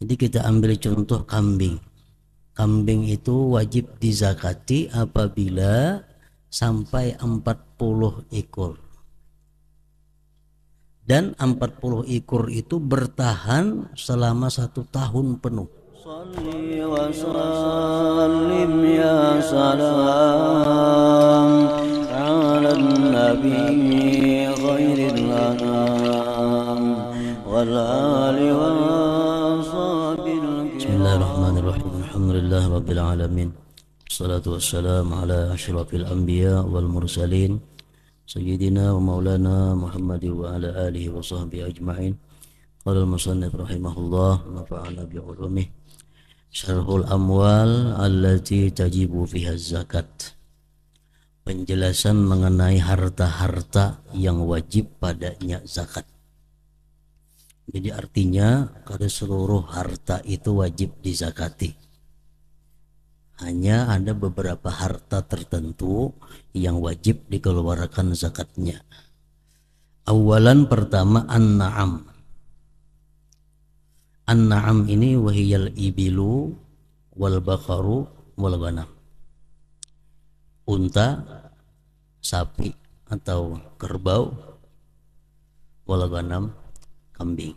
Jadi kita ambil contoh kambing. Kambing itu wajib dizakati apabila sampai 40 ekor. Dan 40 ekor itu bertahan selama satu tahun penuh. Alhamdulillah Rabbil Alamin Salatu wassalamu ala ashrafil anbiya wal mursalin Sayyidina wa maulana Muhammad wa ala alihi wa sahbihi ajma'in Qala al-musannif rahimahullah Nafa'ana bi'ulumih Syarhul amwal allati tajibu fiha zakat Penjelasan mengenai harta-harta yang wajib padanya zakat Jadi artinya kalau seluruh harta itu wajib dizakati hanya ada beberapa harta tertentu yang wajib dikeluarkan zakatnya. Awalan pertama an-na'am. An-na'am ini wahiyal ibilu wal bakaru wal banam. Unta, sapi atau kerbau, wal banam, kambing.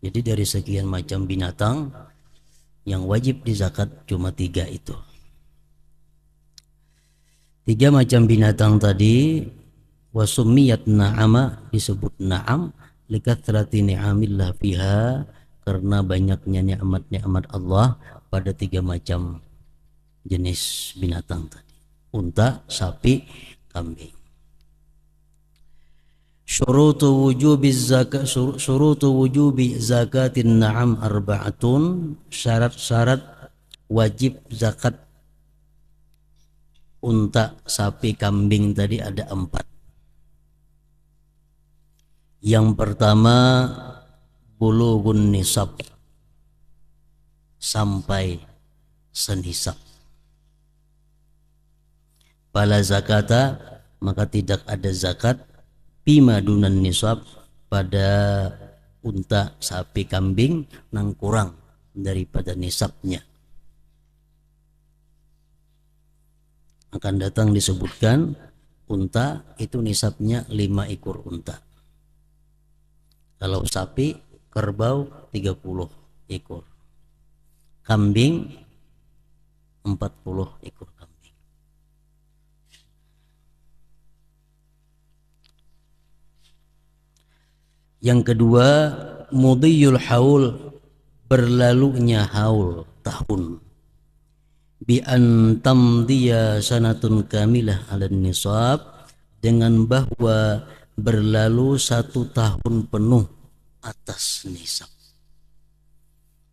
Jadi dari sekian macam binatang yang wajib di zakat cuma tiga itu tiga macam binatang tadi wasumiyat na'ama disebut na'am likathrati ni'amillah fiha karena banyaknya nikmat-nikmat Allah pada tiga macam jenis binatang tadi unta, sapi, kambing syurutu wujubi zakat syurutu wujubi zakatin na'am arba'atun syarat-syarat wajib zakat unta sapi kambing tadi ada empat yang pertama bulugun nisab sampai senisab Pala zakata maka tidak ada zakat bima dunan nisab pada unta sapi kambing nang kurang daripada nisabnya akan datang disebutkan unta itu nisabnya lima ekor unta kalau sapi kerbau 30 ekor kambing 40 ekor Yang kedua, mudiyul haul berlalunya haul tahun. Bi antam dia sanatun kamilah ala nisab dengan bahwa berlalu satu tahun penuh atas nisab.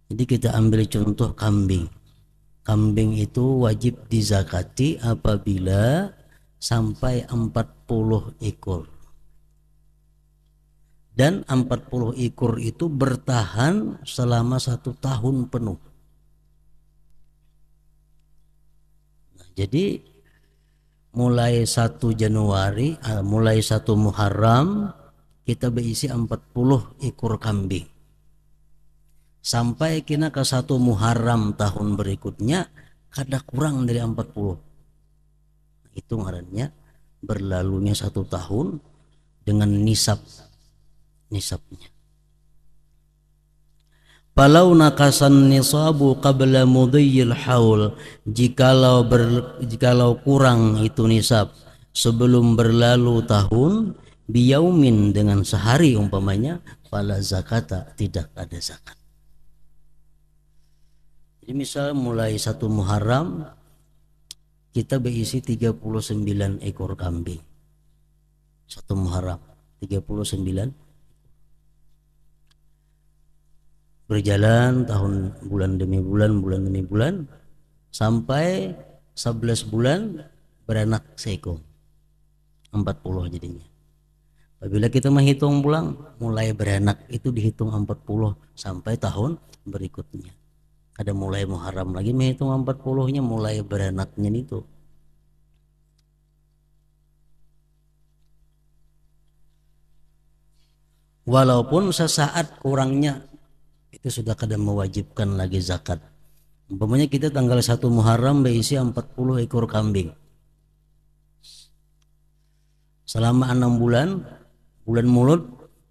Jadi kita ambil contoh kambing. Kambing itu wajib dizakati apabila sampai 40 ekor dan 40 ikur itu bertahan selama satu tahun penuh. Nah, jadi mulai 1 Januari, uh, mulai 1 Muharram kita berisi 40 ekor kambing. Sampai kena ke 1 Muharram tahun berikutnya kada kurang dari 40. itu ngarannya berlalunya satu tahun dengan nisab nisabnya. Palau nakasan nisabu qabla mudhiyil haul jikalau ber, jikalau kurang itu nisab sebelum berlalu tahun biyaumin dengan sehari umpamanya pala zakata tidak ada zakat. Jadi misal mulai satu Muharram kita berisi 39 ekor kambing. Satu Muharram 39 berjalan tahun bulan demi bulan bulan demi bulan sampai 11 bulan beranak seekor 40 jadinya apabila kita menghitung pulang mulai beranak itu dihitung 40 sampai tahun berikutnya ada mulai Muharram lagi menghitung 40 nya mulai beranaknya itu walaupun sesaat kurangnya itu sudah kadang mewajibkan lagi zakat umpamanya kita tanggal 1 Muharram berisi 40 ekor kambing selama 6 bulan bulan mulut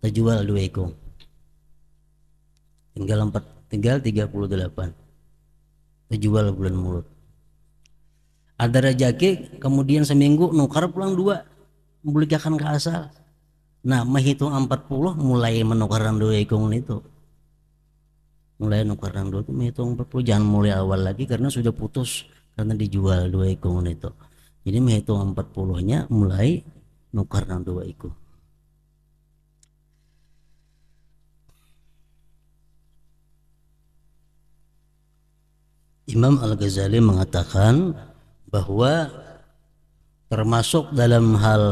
kita jual dua ekor tinggal 4 tinggal 38 kita jual bulan mulut ada rejeki kemudian seminggu nukar pulang dua membelikan ke asal nah menghitung 40 mulai menukaran dua ekor itu mulai nukar dua dulu menghitung 40 jangan mulai awal lagi karena sudah putus karena dijual dua ikung itu jadi menghitung 40 nya mulai nukar nang dua ikung Imam Al-Ghazali mengatakan bahwa termasuk dalam hal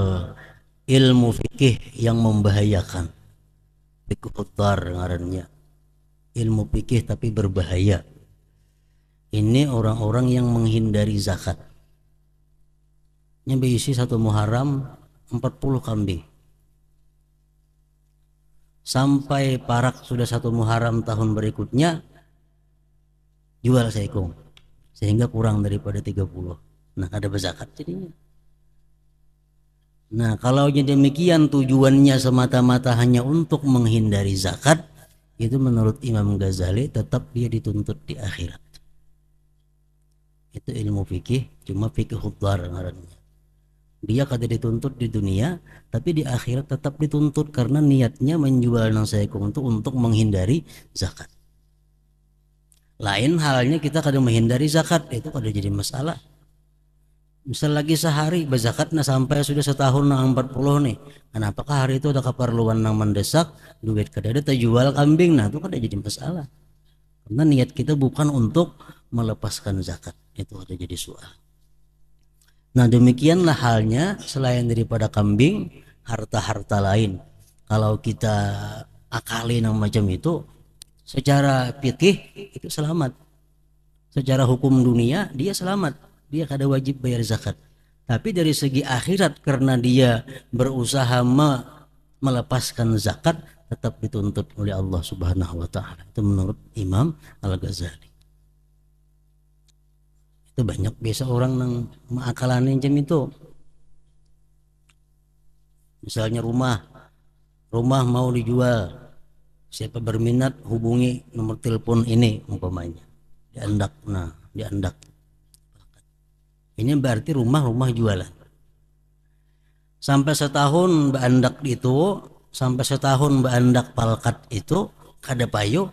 ilmu fikih yang membahayakan fikih utar ngarannya ilmu pikir tapi berbahaya. Ini orang-orang yang menghindari zakat. ini berisi satu Muharram 40 kambing. Sampai parak sudah satu muharam tahun berikutnya jual seekor sehingga kurang daripada 30. Nah, ada berzakat jadinya. Nah, kalau demikian tujuannya semata-mata hanya untuk menghindari zakat, itu menurut Imam Ghazali tetap dia dituntut di akhirat itu ilmu fikih cuma fikih hudar ngarannya dia kata dituntut di dunia tapi di akhirat tetap dituntut karena niatnya menjual nang itu untuk menghindari zakat lain halnya kita kadang menghindari zakat itu kadang jadi masalah misal lagi sehari bezakatnya sampai sudah setahun na puluh nih kenapakah hari itu ada keperluan yang mendesak duit ada terjual kambing nah itu kan jadi masalah karena niat kita bukan untuk melepaskan zakat itu ada jadi soal nah demikianlah halnya selain daripada kambing harta-harta lain kalau kita akali yang macam itu secara fikih itu selamat secara hukum dunia dia selamat dia kada wajib bayar zakat. Tapi dari segi akhirat karena dia berusaha me melepaskan zakat tetap dituntut oleh Allah Subhanahu wa taala. Itu menurut Imam Al-Ghazali. Itu banyak biasa orang yang mengakalan jam itu. Misalnya rumah, rumah mau dijual. Siapa berminat hubungi nomor telepon ini umpamanya. Diandak, nah, diandak ini berarti rumah-rumah jualan. Sampai setahun beandak itu, sampai setahun beandak palkat itu, kada payu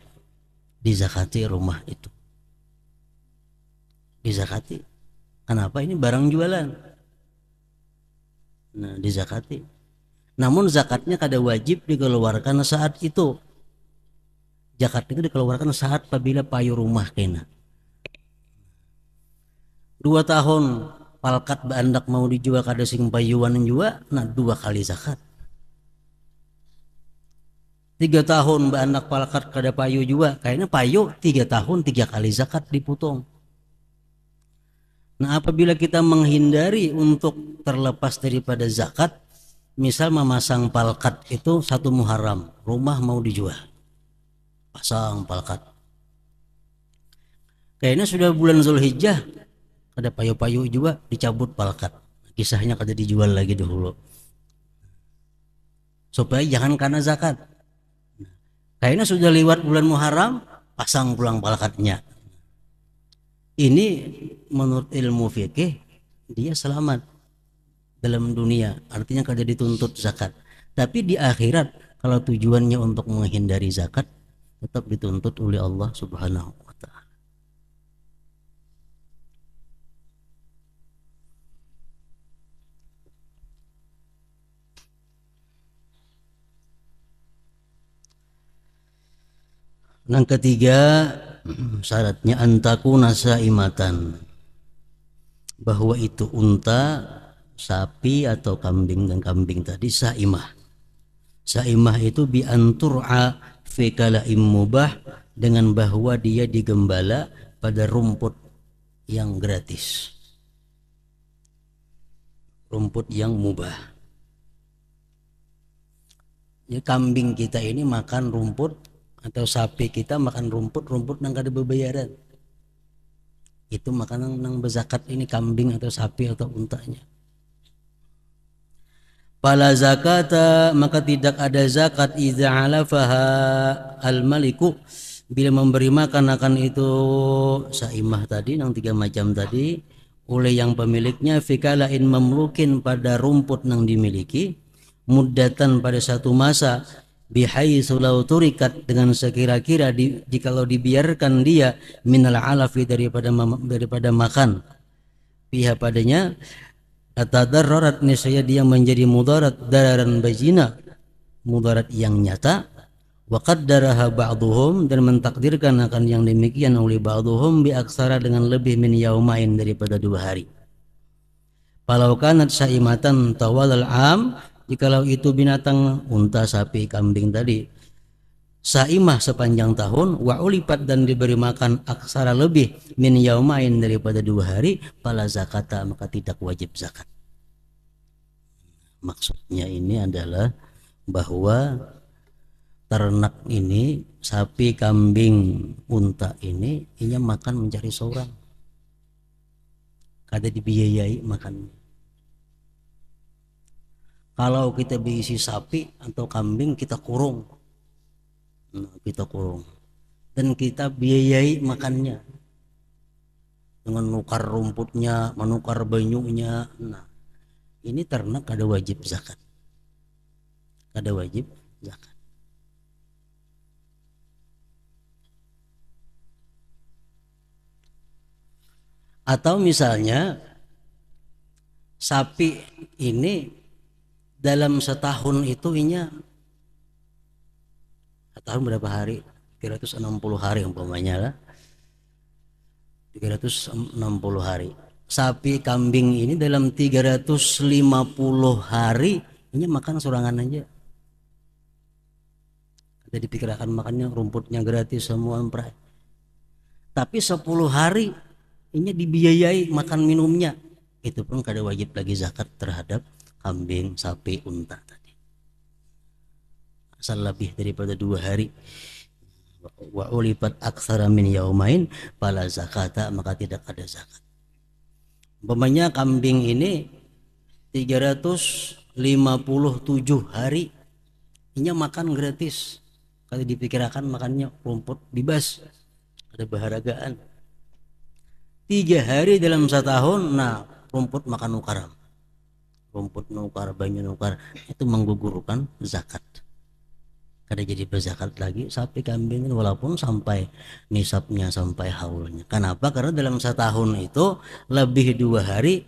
dizakati rumah itu. Di Dizakati. Kenapa ini barang jualan? Nah, dizakati. Namun zakatnya kada wajib dikeluarkan saat itu. Zakat itu dikeluarkan saat apabila payu rumah kena dua tahun palkat bandak mau dijual kada sing bayuan jua nah dua kali zakat tiga tahun baandak palkat kada payu jua kayaknya payu tiga tahun tiga kali zakat dipotong nah apabila kita menghindari untuk terlepas daripada zakat misal memasang palkat itu satu muharam rumah mau dijual pasang palkat kayaknya sudah bulan Zulhijjah ada payu-payu juga dicabut palkat kisahnya kada dijual lagi dahulu supaya jangan karena zakat kayaknya sudah lewat bulan Muharram pasang pulang palkatnya ini menurut ilmu fikih dia selamat dalam dunia artinya kada dituntut zakat tapi di akhirat kalau tujuannya untuk menghindari zakat tetap dituntut oleh Allah Subhanahu yang ketiga syaratnya antaku nasa imatan bahwa itu unta sapi atau kambing dan kambing tadi saimah saimah itu bi a fekala imubah dengan bahwa dia digembala pada rumput yang gratis rumput yang mubah ya kambing kita ini makan rumput atau sapi kita makan rumput-rumput nang kada bebayaran itu makanan nang berzakat ini kambing atau sapi atau untanya Pala zakata maka tidak ada zakat idza alafaha al maliku bila memberi makan akan itu saimah tadi nang tiga macam tadi oleh yang pemiliknya in memlukin pada rumput nang dimiliki mudatan pada satu masa bihai sulau turikat dengan sekira-kira di, jikalau dibiarkan dia minal alafi daripada daripada makan pihak padanya atadarrarat niscaya dia menjadi mudarat dararan bajina mudarat yang nyata wa qaddaraha ba'dhum dan mentakdirkan akan yang demikian oleh ba'dhum bi aksara dengan lebih min yaumain daripada dua hari Palaukanat tawal tawalal am jikalau itu binatang unta, sapi, kambing tadi saimah sepanjang tahun wa ulipat dan diberi makan aksara lebih min yaumain daripada dua hari pala zakata maka tidak wajib zakat maksudnya ini adalah bahwa ternak ini sapi kambing unta ini ini makan mencari seorang kada dibiayai makan kalau kita berisi sapi atau kambing kita kurung nah, kita kurung dan kita biayai makannya dengan nukar rumputnya menukar banyunya nah ini ternak ada wajib zakat ada wajib zakat atau misalnya sapi ini dalam setahun itu inya setahun berapa hari 360 hari umpamanya lah 360 hari sapi kambing ini dalam 350 hari ini makan sorangan aja ada dipikirkan makannya rumputnya gratis semua memperaih tapi 10 hari ini dibiayai makan minumnya itu pun kada wajib lagi zakat terhadap kambing, sapi, unta tadi. Asal lebih daripada dua hari wa ulipat aksara min yaumain pala zakata maka tidak ada zakat. Umpamanya kambing ini 357 hari ini makan gratis. Kalau dipikirkan makannya rumput bebas, ada baharagaan. Tiga hari dalam satu tahun, nah rumput makan ukaram rumput nukar banyu nukar itu menggugurkan zakat karena jadi berzakat lagi sapi kambing walaupun sampai nisabnya sampai haulnya kenapa karena dalam setahun itu lebih dua hari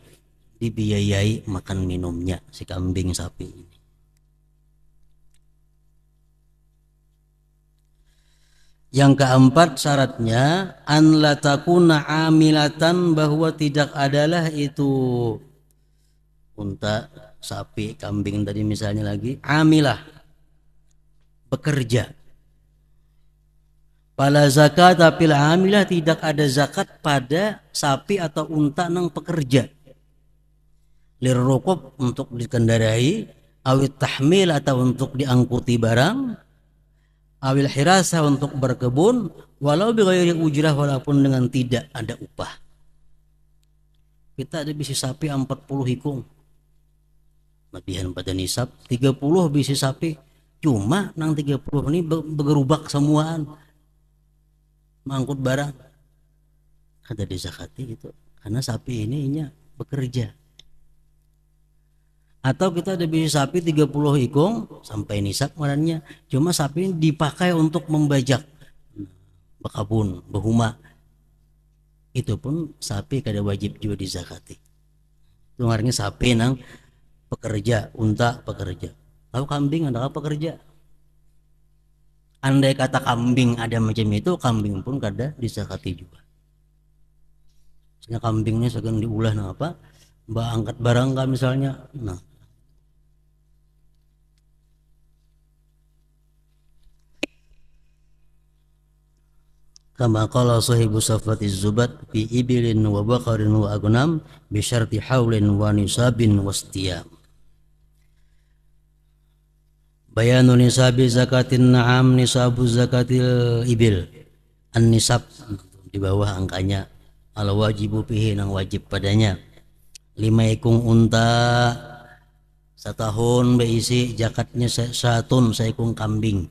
dibiayai makan minumnya si kambing sapi ini Yang keempat syaratnya an latakuna amilatan bahwa tidak adalah itu unta, sapi, kambing tadi misalnya lagi, amilah bekerja. Pala zakat tapi amilah tidak ada zakat pada sapi atau unta nang pekerja. Lirrukob untuk dikendarai, awit tahmil atau untuk diangkuti barang, awil hirasa untuk berkebun, walau bighairi ujrah walaupun dengan tidak ada upah. Kita ada bisi sapi 40 hikung matihan pada nisab 30 bisi sapi cuma nang 30 ini bergerubak semuaan mangkut barang ada di zakati itu karena sapi ini inya bekerja atau kita ada bisi sapi 30 ikung sampai nisab warnanya cuma sapi ini dipakai untuk membajak bekabun behuma itu pun sapi kada wajib juga di zakati itu sapi nang pekerja, unta pekerja. Lalu kambing adalah pekerja. Andai kata kambing ada macam itu, kambing pun kada disakati juga. Misalnya kambingnya sedang diulah nah apa? Mbak angkat barang nggak misalnya. Nah, kama qala sahibu safati zubat fi ibilin wa baqarin wa agnam bi syarti haulin wa nisabin wastiyam Bayanu nisabi zakatin na'am nisabu zakatil ibil. An-nisab di bawah angkanya al wajibu pihi yang wajib padanya. Lima ikung unta setahun beisi zakatnya satun seikung kambing.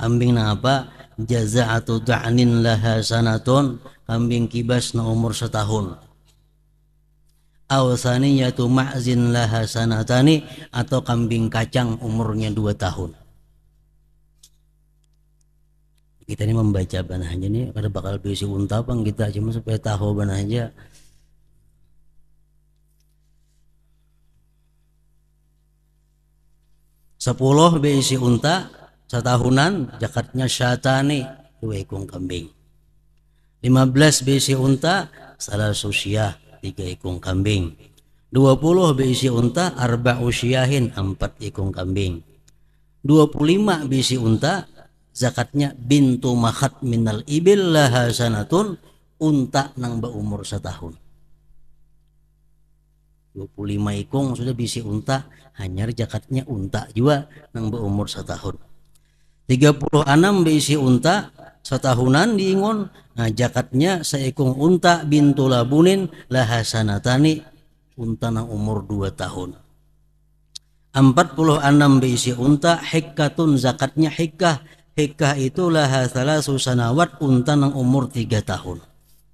Kambing nang apa? atau da'nin laha sanatun. Kambing kibas na umur setahun awsaniyatu ma'zin laha hasanatani atau kambing kacang umurnya dua tahun kita ini membaca banahnya nih, ada bakal berisi unta apa kita cuma supaya tahu banahnya sepuluh berisi unta setahunan jakatnya syatani dua ekor kambing 15 belas berisi unta salah susiah tiga ikung kambing. 20 bisi unta arba usyahin empat ikung kambing. 25 bisi unta zakatnya bintu mahat minal ibil laha unta nang berumur setahun. 25 ikung sudah bisi unta hanya zakatnya unta juga nang berumur setahun. 36 bisi unta setahunan diingon nah jakatnya seekung unta bintu labunin lahasanatani unta na umur dua tahun Empat puluh enam berisi unta hikkatun zakatnya hikkah hikkah itu lahasala susanawat unta nang umur tiga tahun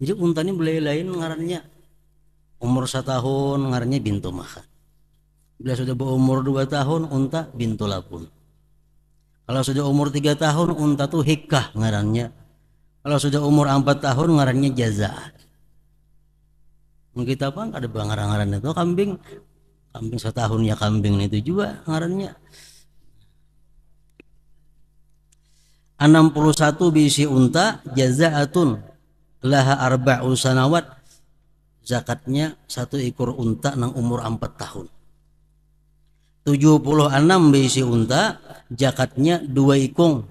jadi unta ini boleh lain ngarannya umur satu tahun ngarannya bintu maha. bila sudah berumur dua tahun unta bintu labun kalau sudah umur tiga tahun unta tuh hikah ngarannya. Kalau sudah umur empat tahun ngarannya jaza. Kita apa ada bang ngaran itu kambing kambing setahun ya kambing itu juga ngarannya 61 bisi unta jazaatun laha arba'u sanawat zakatnya satu ekor unta nang umur 4 tahun 76 besi unta jakatnya dua ikung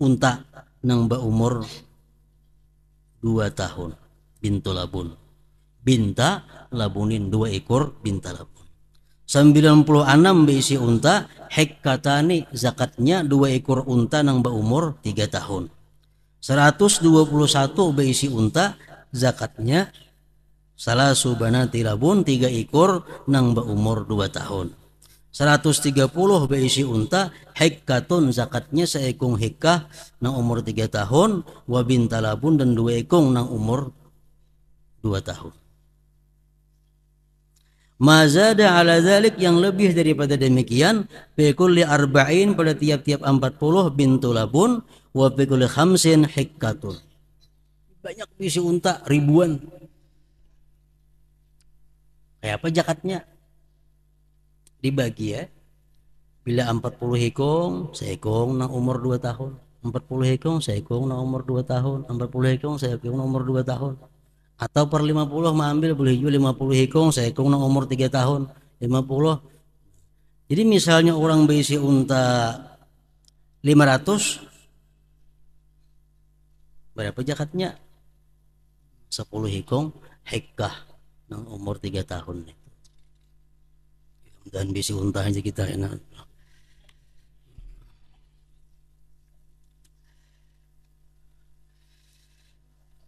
unta nang ba umur dua tahun bintu labun binta labunin dua ekor binta labun 96 besi unta hek zakatnya dua ekor unta nang ba umur tiga tahun 121 besi unta zakatnya salah subana tilabun tiga ekor nang ba umur dua tahun 130 berisi unta hikkatun zakatnya seekung hekah nang umur 3 tahun wa bintalabun dan dua ekung nang umur 2 tahun Mazada ala zalik yang lebih daripada demikian Bikulli arba'in pada tiap-tiap 40 bintulabun Wa bikulli khamsin hikkatun Banyak berisi unta ribuan Kayak apa jakatnya? dibagi ya bila 40 hikung saya hikung na umur 2 tahun 40 hikung saya hikung na umur 2 tahun 40 hikung saya hikung na umur 2 tahun atau per 50 mengambil boleh juga 50 hikung saya hikung na umur 3 tahun 50 jadi misalnya orang berisi unta 500 berapa jakatnya 10 hikung hekah yang umur 3 tahun nih dan bisi unta aja kita enak ya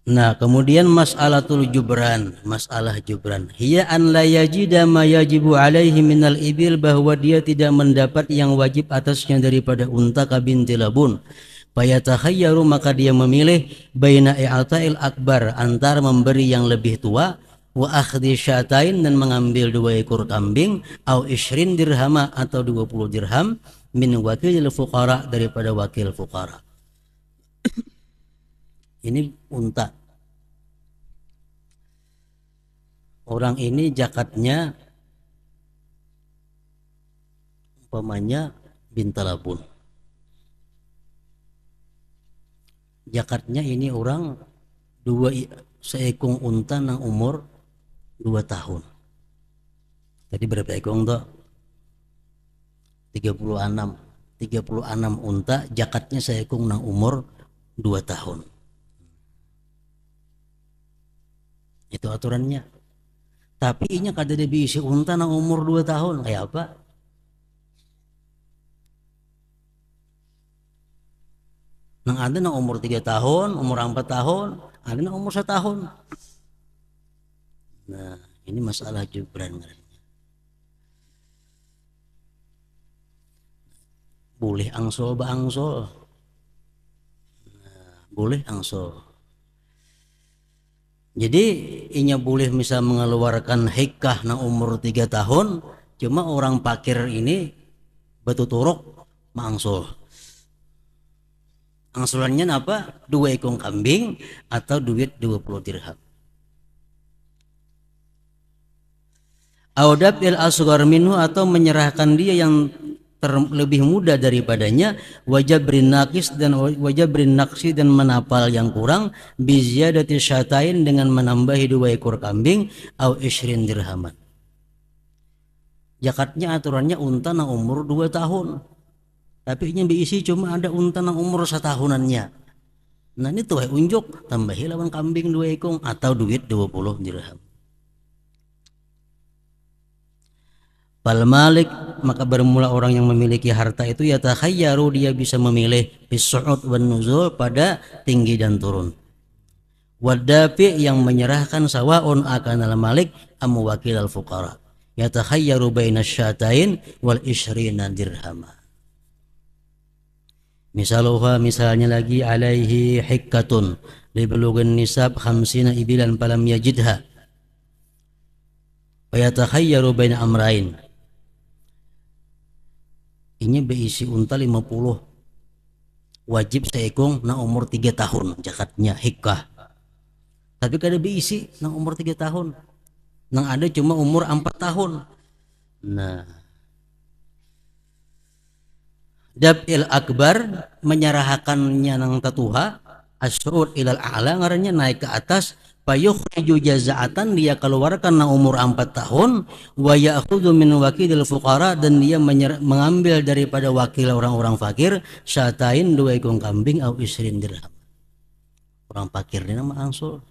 Nah, kemudian mas'alatul jubran, masalah jubran. Hiya an la yajida ma yajibu alaihi minal ibil bahwa dia tidak mendapat yang wajib atasnya daripada unta kabin tilabun. Fayatakhayaru maka dia memilih baina i'ta'il akbar antara memberi yang lebih tua wa akhdi syatain dan mengambil dua ekor kambing au isrin dirhama atau 20 dirham min wakil fuqara daripada wakil fuqara ini unta orang ini jakatnya umpamanya bintalabun jakatnya ini orang dua seekung unta nang umur dua tahun jadi berapa ekor tuh 36 36 unta jakatnya saya kung nang umur 2 tahun itu aturannya tapi ini kada ada isi unta nang umur 2 tahun kayak apa nang ada nang umur 3 tahun umur 4 tahun ada nang umur 1 tahun Nah, ini masalah Jibran ngarannya. Boleh angsol ba angsol? Nah, boleh angsol. Jadi inya boleh bisa mengeluarkan hikah na umur tiga tahun, cuma orang pakir ini batu turuk mangsul. Angsulannya apa? Dua ekong kambing atau duit 20 dirham. Audab il asgar minhu atau menyerahkan dia yang lebih muda daripadanya wajah berinakis dan wajah berinaksi dan menapal yang kurang biziyadati syatain dengan menambahi dua ekor kambing au ishrin dirhaman jakatnya aturannya unta na umur dua tahun tapi ini diisi cuma ada unta na umur setahunannya nah ini tuh unjuk tambahi lawan kambing dua ekor atau duit 20 dirham Fal malik maka bermula orang yang memiliki harta itu ya takhayyaru dia bisa memilih bisu'ud wa nuzul pada tinggi dan turun. Wadafi yang menyerahkan sawaun akan al malik amu wakil al fuqara. Ya takhayyaru baina syatain wal isrina dirhama. Misaluha misalnya lagi alaihi hikkatun libulugin nisab khamsina ibilan palam yajidha. Wa yatakhayyaru baina amrain ini berisi unta 50 wajib seekong na umur 3 tahun jakatnya hikah tapi kada berisi na umur 3 tahun nang ada cuma umur 4 tahun nah Dab'il akbar menyerahkannya nang tatuha asyur ilal a'la ngarannya naik ke atas fayukhriju jazaatan dia keluarkan na umur 4 tahun wa ya'khudhu min dalam fukara dan dia mengambil daripada wakil orang-orang fakir syatain dua ekor kambing au isrin dirham orang fakir ini nama angsul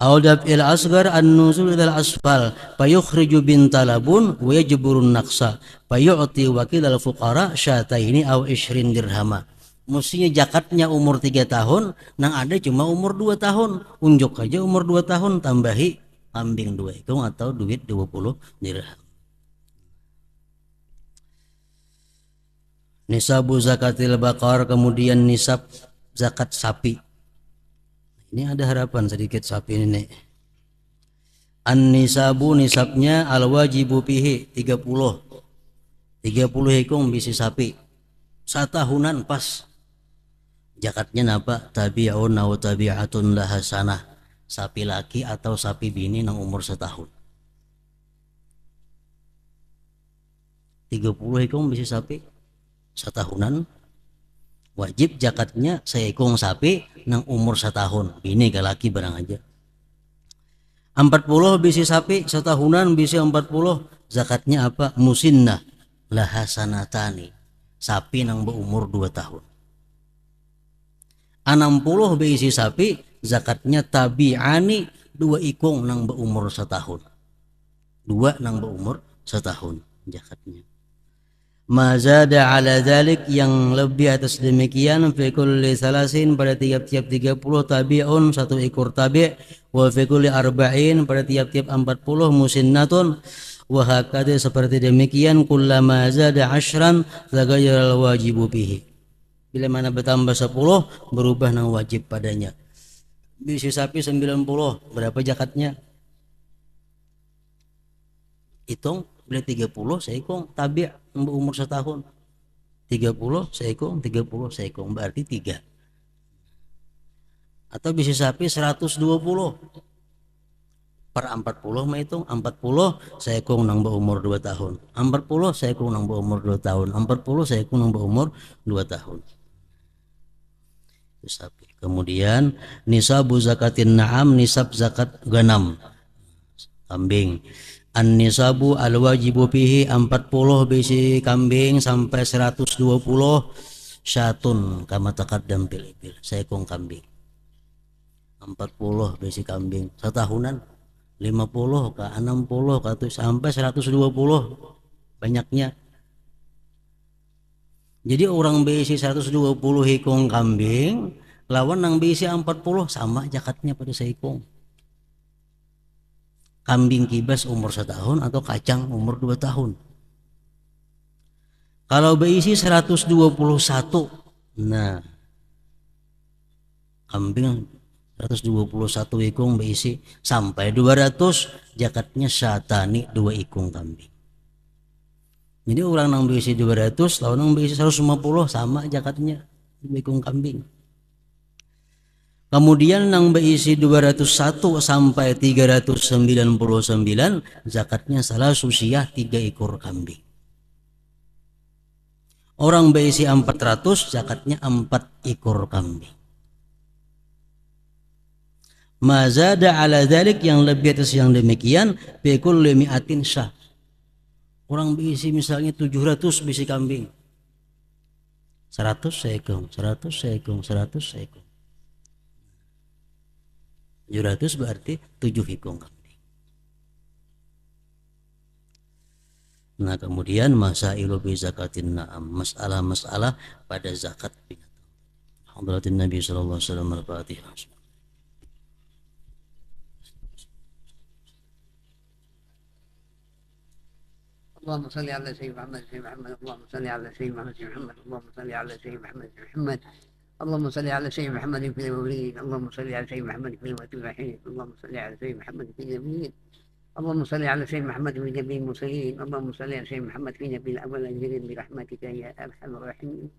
Audab il asgar an nuzul ilal asfal fayukhriju bin talabun wa yajburun naqsa fayu'ti wakil al fuqara syataini au isrin dirhama mestinya jakatnya umur tiga tahun nang ada cuma umur dua tahun unjuk aja umur dua tahun tambahi kambing dua ekong atau duit dua puluh dirham nisabu zakatil bakar kemudian nisab zakat sapi ini ada harapan sedikit sapi ini nih an nisabu nisabnya al wajibu pihi 30 30 ekong bisi sapi satahunan pas Jakatnya napa tabi'un atau tabi'atun lahasanah sapi laki atau sapi bini nang umur setahun. 30 ekong bisa sapi setahunan wajib jakatnya seekong sapi nang umur setahun bini ke laki barang aja 40 bisi sapi setahunan bisi 40 zakatnya apa musinnah lahasanatani sapi nang berumur 2 tahun 60 beisi sapi zakatnya tabi'ani dua ikung nang berumur setahun dua nang berumur setahun zakatnya mazada ala dalik yang lebih atas demikian fi kulli salasin pada tiap-tiap 30 tabi'un satu ekor tabi' wa fi kulli arba'in pada tiap-tiap 40 musinnatun wa seperti demikian kullama zada asyran tagayyara al-wajibu bihi Bila mana bertambah 10 berubah nang wajib padanya. Bisi sapi 90 berapa jakatnya Hitung bila 30 seekong tabi umur setahun. 30 seekong 30 seekong berarti 3. Atau bisi sapi 120 per 40 menghitung 40 saya kung nang umur 2 tahun 40 saya kung nang umur 2 tahun 40 saya kung nang umur 2 tahun sapi. Kemudian nisabu zakatin na'am nisab zakat ganam kambing. An nisabu al wajibu fihi 40 bisi kambing sampai 120 syatun kama taqaddam bil ibil seekong kambing. 40 bisi kambing setahunan 50 ke 60 ke sampai 120 banyaknya jadi orang BC 120 hikung kambing lawan nang BC 40 sama jakatnya pada seikung. Kambing kibas umur tahun atau kacang umur dua tahun. Kalau BC 121, nah kambing 121 ikung beisi sampai 200 jakatnya satani dua ikung kambing jadi orang nang bisi 200 lawan nang bisi 150 sama jakatnya bekung kambing Kemudian nang BIC 201 sampai 399 zakatnya salah susiah tiga ekor kambing. Orang BIC 400 zakatnya empat ekor kambing. Mazada ala dalik yang lebih atas yang demikian bikul limiatin syah kurang bisi misalnya 700 bisi kambing 100 seekor 100 seekor 100 seekor 700 berarti 7 hikung kambing nah kemudian masa ilu bi zakatin na'am masalah-masalah pada zakat binatang Hadratin Nabi sallallahu alaihi wasallam al-Fatihah اللهم صل على سيدنا محمد سيدنا محمد اللهم صل على سيدنا محمد سيدنا محمد اللهم صل على سيدنا محمد سيدنا محمد اللهم صل على سيدنا محمد في المولدين اللهم صل على سيدنا محمد في المتبعين اللهم صل على سيدنا محمد في النبيين اللهم صل على سيدنا محمد في نبي المرسلين اللهم صل على سيدنا محمد في نبي الاولين برحمتك يا ارحم الراحمين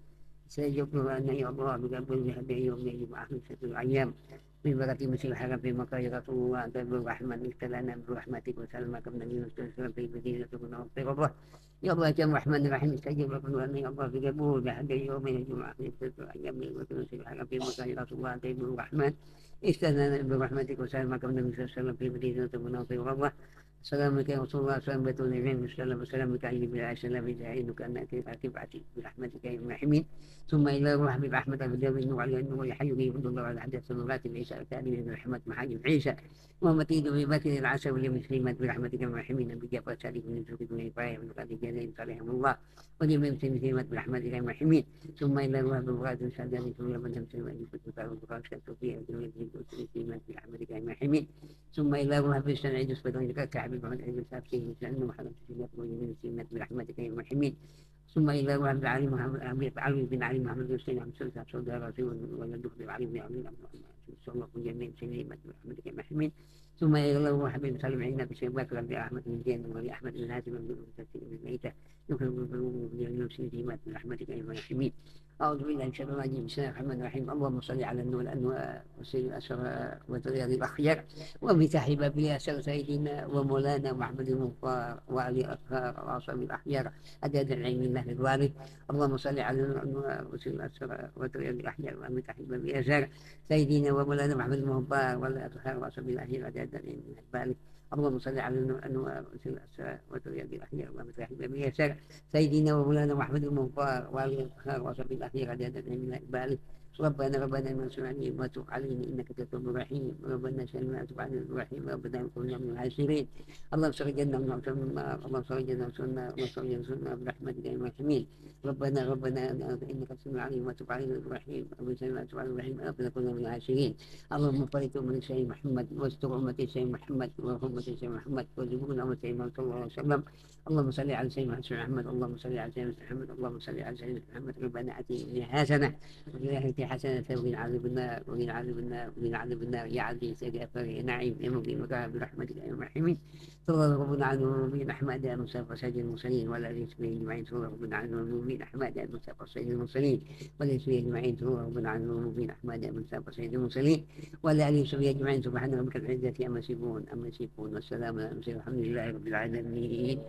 سيجبر أن يا الله بقبولها يوم يجب أهل سبيل الأيام ببرة مسيح ربي مقايرته وأنزل الرحمة ابتلانا برحمتك وسلمك من يونس ربي بدينة بن ربي ربه يا الله يا الرحمن الرحيم استجب لكم وأن يا الله بقبول بحد يوم الجمعة في السبت أيام مسيح ربي مقايرته وأنزل الرحمن استثنانا برحمتك وسلمك من يونس ربي بدينة بن ربي ربه سلامك يا رسول الله سلام سلامة اليمين والسلام وسلامك علي بن عائشة لا بدعين وكأنك تبعتي برحمتك يا الراحمين ثم إلى روح برحمتك في بدم النور على النور الحي به يرد الله على عدد سنوات العشاء من برحمة محاجم عيسى وما تيد في بباطن العشاء واليوم الكريمات برحمتك الراحمين بجاب وسالك من الزوج بن إبراهيم وقد جزاهم صالحهم الله واليوم يمسين الكلمات برحمتك الراحمين ثم إلى روح بالغاد وسادني ثم لما تمسي وأن كنت تعود غاشا توفيق برحمتك الراحمين ثم إلى روح بالسنع جسد لك كعب العبد وعن علم سابسه لأنه محمد في يقول من سيمة برحمتك يا المرحمين ثم الى وعد بعلي محمد علي بن علي محمد حسين عن سلسة عبد الرسول ويدخل بعلي بن علي محمد صلى الله عليه وسلم برحمتك يا المرحمين ثم يغلب حبيب سالم عينا بشيء باكر ربي احمد من دين ولاحمد بن هاشم بن تسليم الميته يكرم بالقلوب وبالنفس ديمات برحمتك ايها الراحمين اعوذ بالله من شر ما بسم الله الرحمن الرحيم اللهم صل على النور الانوار وسيد الاسرى وتغير الاخيار وفتح باب ياسر سيدنا ومولانا محمد المختار وعلي الاطهار وعصام الاحيار عدد العلم الله الوارث اللهم صل على النور الانوار وسيد الاسرى وتغير الاخيار وفتح باب ياسر سيدنا ومولانا محمد المختار وعلي الاطهار وعصام الاحيار عدد الدليل ذلك اللهم صل على انه واليد الاخير ومتاحب سيدنا ومولانا محمد المنفار والخير وصحبه الاخير قد يدعي من اقباله ربنا ربنا منصور عليهم وتب علينا انك تتوب الرحيم ربنا ما وتب علينا الرحيم ربنا كنا من العاشرين اللهم صل جنة وعافنا مما اللهم صل جنة وسنة اللهم صل جنة وسنة برحمتك يا الراحمين ربنا ربنا انك تسمع ما وتب علينا الرحيم ربنا ما وتب علينا الرحيم ربنا كنا من العاشرين اللهم بارك امة سيدنا محمد واستر امة سيدنا محمد وارحم سيدنا محمد وارزقنا امة محمد صلى الله عليه وسلم اللهم صل على سيدنا محمد اللهم صل على سيدنا محمد اللهم صل على سيدنا محمد ربنا اتي بها حسنه في حسنة عذب النار عذب النار عذب النار يا عزيز يا جبار يا نعيم يا مقيم وكرم برحمتك يا الراحمين صلى ربنا عن المؤمنين أحمد المصطفى سيد المرسلين ولا ليس به أجمعين صلى ربنا عن المؤمنين أحمد المصطفى سيد المرسلين ولا ليس به أجمعين صلى ربنا عن المؤمنين أحمد المصطفى سيد المرسلين ولا ليس به أجمعين سبحان ربك العزة أما يصفون أما يصفون والسلام على المرسلين والحمد لله رب العالمين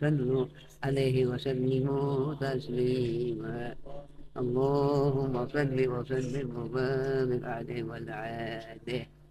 صلوا عليه وسلموا تسليما اللهم صل وسلم وبارك عليه وعلى آله